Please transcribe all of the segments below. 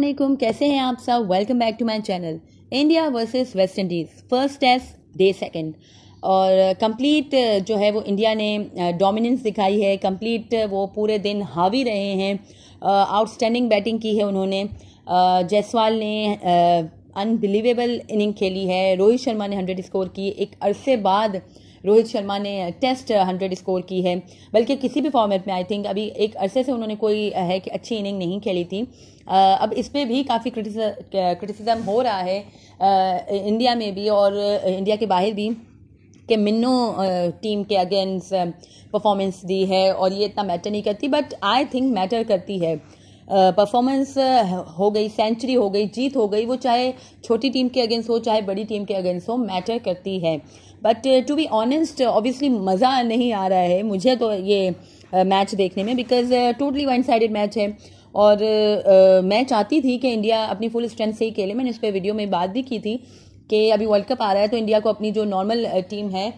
वालेकुम कैसे हैं आप सब welcome back to my channel India versus West Indies first test day second और कंप्लीट uh, uh, जो है वो इंडिया ने डोमिनेंस uh, दिखाई है कंप्लीट वो पूरे दिन हावी रहे हैं आउटस्टैंडिंग बैटिंग की है उन्होंने जायसवाल ने अनबिलीवेबल इनिंग खेली है रोहित शर्मा ने हंड्रेड स्कोर की एक अरसे बाद रोहित शर्मा ने टेस्ट हंड्रेड स्कोर की है बल्कि किसी भी फॉर्मेट में आई थिंक अभी एक अरसे से उन्होंने कोई है कि अच्छी इनिंग नहीं खेली थी अब इस पर भी काफ़ी क्रिटिसिज्म हो रहा है इंडिया में भी और इंडिया के बाहर भी कि मिन्नो टीम के अगेंस्ट परफॉर्मेंस दी है और ये इतना मैटर नहीं करती बट आई थिंक मैटर करती है परफॉर्मेंस हो गई सेंचुरी हो गई जीत हो गई वो चाहे छोटी टीम के अगेंस्ट हो चाहे बड़ी टीम के अगेंस्ट हो मैटर करती है but to be honest obviously मज़ा नहीं आ रहा है मुझे तो ये मैच uh, देखने में because totally one sided match है और uh, मैं चाहती थी कि इंडिया अपनी फुल स्ट्रेंथ से ही खेले मैंने इस पर वीडियो में बात भी की थी कि अभी वर्ल्ड कप आ रहा है तो इंडिया को अपनी जो नॉर्मल टीम है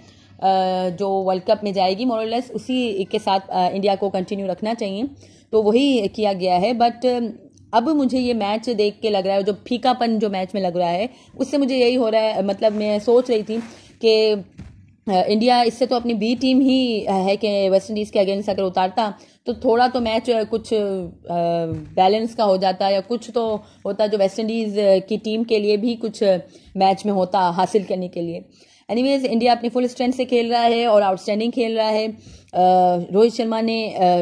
जो वर्ल्ड कप में जाएगी मोरलेस उसी के साथ इंडिया को कंटिन्यू रखना चाहिए तो वही किया गया है बट अब मुझे ये मैच देख के लग रहा है जो फीकापन जो मैच में लग रहा है उससे मुझे यही हो रहा है मतलब मैं सोच रही थी कि इंडिया इससे तो अपनी बी टीम ही है कि वेस्ट इंडीज़ के अगेंस्ट अगर उतारता तो थोड़ा तो मैच कुछ बैलेंस का हो जाता या कुछ तो होता जो वेस्ट इंडीज़ की टीम के लिए भी कुछ मैच में होता हासिल करने के लिए एनीवेज इंडिया अपनी फुल स्ट्रेंथ से खेल रहा है और आउटस्टैंडिंग खेल रहा है रोहित शर्मा ने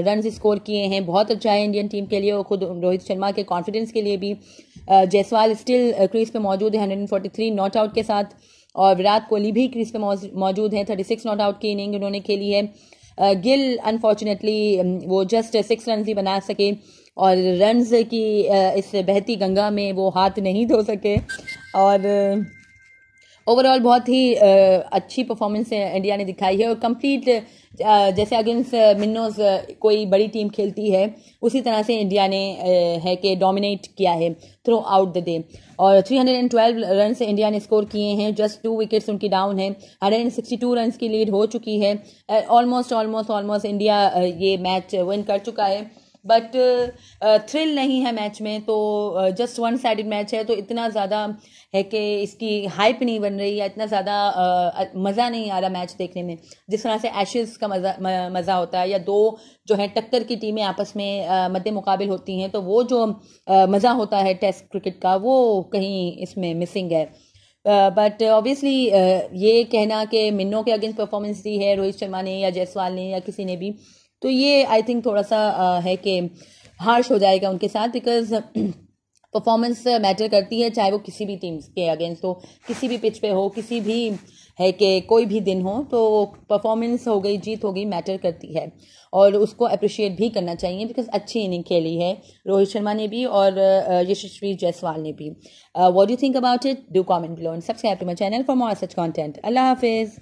रन स्कोर किए हैं बहुत अच्छा है इंडियन टीम के लिए और खुद रोहित शर्मा के कॉन्फिडेंस के लिए भी जयसवाल स्टिल क्रीज पे मौजूद है hundred forty three not out के साथ और विराट कोहली भी क्रीज पे मौजूद हैं थर्टी सिक्स नॉट आउट की इनिंग उन्होंने खेली है गिल अनफॉर्चुनेटली वो जस्ट सिक्स रन ही बना सके और रन्स की इस बहती गंगा में वो हाथ नहीं धो सके और ओवरऑल बहुत ही अच्छी परफॉर्मेंस इंडिया ने दिखाई है और कंप्लीट जैसे अगेंस्ट मिन्नोज कोई बड़ी टीम खेलती है उसी तरह से इंडिया ने है कि डोमिनेट किया है थ्रू आउट द डे और 312 रन से इंडिया ने स्कोर किए हैं जस्ट टू विकेट्स उनकी डाउन है 162 रन की लीड हो चुकी है ऑलमोस्ट ऑलमोस्ट ऑलमोस्ट इंडिया ये मैच विन कर चुका है बट थ्रिल uh, uh, नहीं है मैच में तो जस्ट वन साइड मैच है तो इतना ज़्यादा है कि इसकी हाइप नहीं बन रही या इतना ज़्यादा uh, मज़ा नहीं आ रहा मैच देखने में जिस तरह से एशेज़ का मज़ा मज़ा होता है या दो जो है टक्कर की टीमें आपस में मद्द मुकाबिल होती हैं तो वो जो मज़ा होता है टेस्ट क्रिकेट का वो कहीं इसमें मिसिंग है बट uh, ऑब्वियसली uh, ये कहना कि मिन्नो के अगेंस्ट परफॉर्मेंस दी है रोहित शर्मा ने या जायसवाल ने या किसी ने भी तो ये आई थिंक थोड़ा सा है कि हार्श हो जाएगा उनके साथ बिकॉज परफॉर्मेंस मैटर करती है चाहे वो किसी भी टीम्स के अगेंस्ट हो किसी भी पिच पे हो किसी भी है कि कोई भी दिन हो तो परफॉर्मेंस हो गई जीत हो गई मैटर करती है और उसको अप्रिशिएट भी करना चाहिए बिकॉज अच्छी इनिंग खेली है रोहित शर्मा ने भी और यशस्वी जायसवाल ने भी what you think about it do comment below and subscribe to my channel for more such content अल्लाह हाफिज़